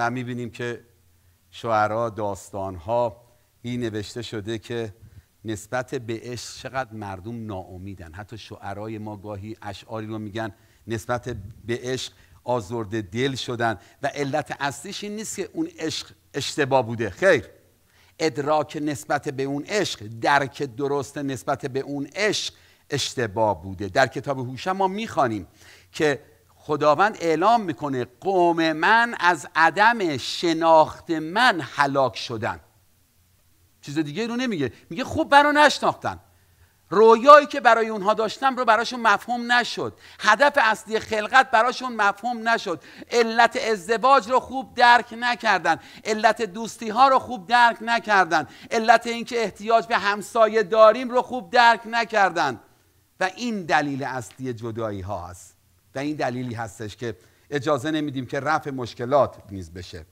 و میبینیم که شعرها ها این نوشته شده که نسبت به عشق چقدر مردم ناامیدن حتی شعرهای ما گاهی اشعاری رو میگن نسبت به عشق آزرده دل شدن و علت اصلیش این نیست که اون عشق اشتباه بوده خیر ادراک نسبت به اون عشق درک درست نسبت به اون عشق اشتباه بوده در کتاب هوش ما میخوانیم که خداوند اعلام میکنه قوم من از عدم شناخت من هلاک شدن چیز دیگه رو نمیگه میگه خوب برا نشناختن رویایی که برای اونها داشتم رو براشون مفهوم نشد هدف اصلی خلقت براشون مفهوم نشد علت ازدواج رو خوب درک نکردن علت دوستی ها رو خوب درک نکردن علت اینکه احتیاج به همسایه داریم رو خوب درک نکردن و این دلیل اصلی جدایی ها و این دلیلی هستش که اجازه نمیدیم که رفع مشکلات نیز بشه